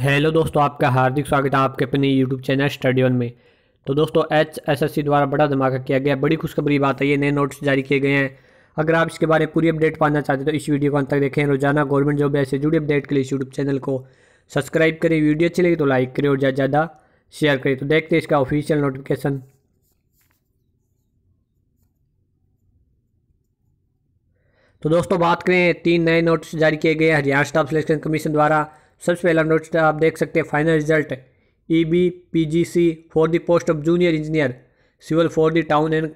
hello दोस्तों आपका हार्दिक स्वागत है आपके अपने यूट्यूब चैनल स्टडी वन में तो दोस्तों एच एस एस सी द्वारा बड़ा धमाका किया गया बड़ी खुशखबरी बात है ये नए नोट्स जारी किए गए हैं अगर आप इसके बारे में पूरी अपडेट पाना चाहते हैं तो इस वीडियो को अंत तक देखें रोजाना गवर्नमेंट जॉब ऐसे जुड़ी अपडेट के लिए इस यूट्यूब चैनल को सब्सक्राइब करें वीडियो अच्छी लगी तो लाइक करें और ज़्यादा ज़्यादा शेयर करें तो देखते हैं इसका ऑफिशियल नोटिफिकेशन तो दोस्तों बात करें तीन नए नोट्स जारी किए गए हरियाणा स्टाफ सिलेक्शन कमीशन द्वारा सबसे पहला नोट आप देख सकते हैं final result E B P G C for the post of junior engineer civil for the town and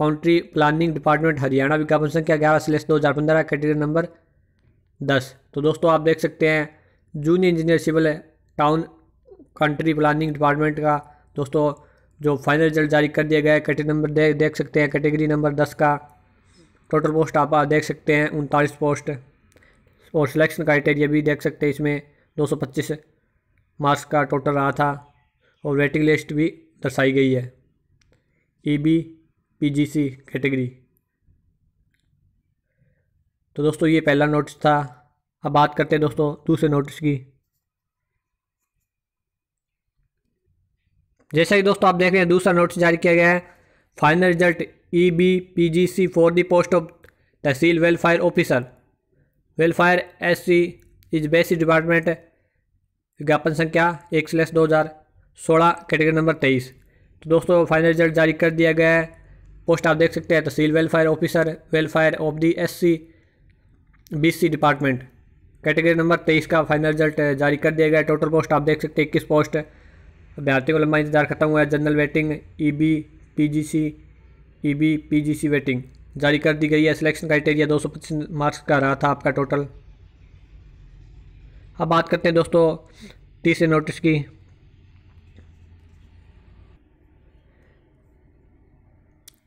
country planning department Haryana विज्ञापन संख्या ग्यारह स्लेस दो हज़ार पंद्रह कैटेगरी नंबर दस तो दोस्तों आप देख सकते हैं junior engineer civil town country planning department का दोस्तों जो फाइनल रिजल्ट जारी कर दिया गया है कैटेगरी नंबर दे, देख सकते हैं कैटेगरी नंबर दस का टोटल पोस्ट आप देख सकते हैं उनतालीस पोस्ट और सिलेक्शन क्राइटेरिया भी देख सकते हैं इसमें 225 मार्क्स का टोटल रहा था और वेटिंग लिस्ट भी दर्शाई गई है E B P G C category तो दोस्तों ये पहला नोटिस था अब बात करते हैं दोस्तों दूसरे नोटिस की जैसा कि दोस्तों आप देख रहे हैं दूसरा नोटिस जारी किया गया है final result E B P G C for the post of tehsil welfare officer welfare S C is basic department विज्ञापन संख्या एक स्लैस दो हज़ार सोलह कैटेगरी नंबर तेईस तो दोस्तों फाइनल रिजल्ट जारी कर दिया गया है पोस्ट आप देख सकते हैं tehsil welfare officer welfare of the S C B C department category number तेईस का फाइनल रिजल्ट जारी कर दिया गया है टोटल पोस्ट आप देख सकते हैं इक्कीस पोस्ट अभ्यर्थियों को लंबा इंतजार खत्म हुआ है general waiting E B P G C E B P G C waiting जारी कर दी गई है सिलेक्शन क्राइटेरिया दो मार्क्स का रहा था आपका टोटल अब बात करते हैं दोस्तों तीसरे नोटिस की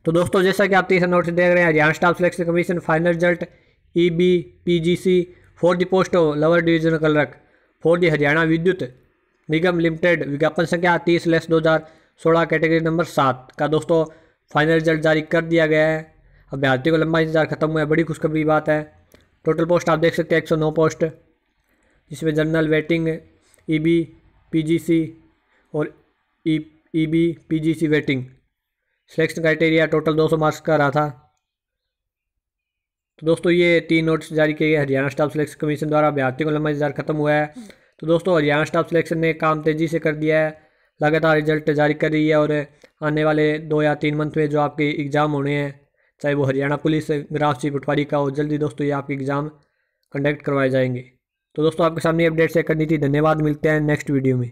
तो दोस्तों जैसा कि आप तीसरा नोटिस देख रहे हैं Haryana staff selection commission final result E B P G C for the post of lower division clerk for the Haryana Vidyut Nigam limited विज्ञापन संख्या तीस लेस दो हज़ार सोलह कैटेगरी नंबर सात का दोस्तों फाइनल रिजल्ट जारी कर दिया गया है अब को लंबा इंतजार खत्म हुआ है बड़ी खुशखबरी बात है टोटल पोस्ट आप देख सकते हैं एक सौ नौ पोस्ट जिसमें general waiting E B P G C और E B P G C waiting selection criteria total दो सौ मार्क्स का रहा था तो दोस्तों ये तीन नोट्स जारी किए गए हरियाणा स्टाफ सिलेक्शन कमीशन द्वारा भारतीय को लंबा इंतजार खत्म हुआ है तो दोस्तों हरियाणा स्टाफ सिलेक्शन ने काम तेज़ी से कर दिया है लगातार रिजल्ट जारी कर रही है और आने वाले दो या तीन मंथ में जो आपके एग्ज़ाम होने हैं चाहे वो हरियाणा पुलिस ग्राफ जी पटवारी का हो जल्दी दोस्तों ये आपके एग्ज़ाम कंडक्ट करवाए जाएंगे तो दोस्तों आपके सामने अपडेट से करनी थी धन्यवाद मिलते हैं नेक्स्ट वीडियो में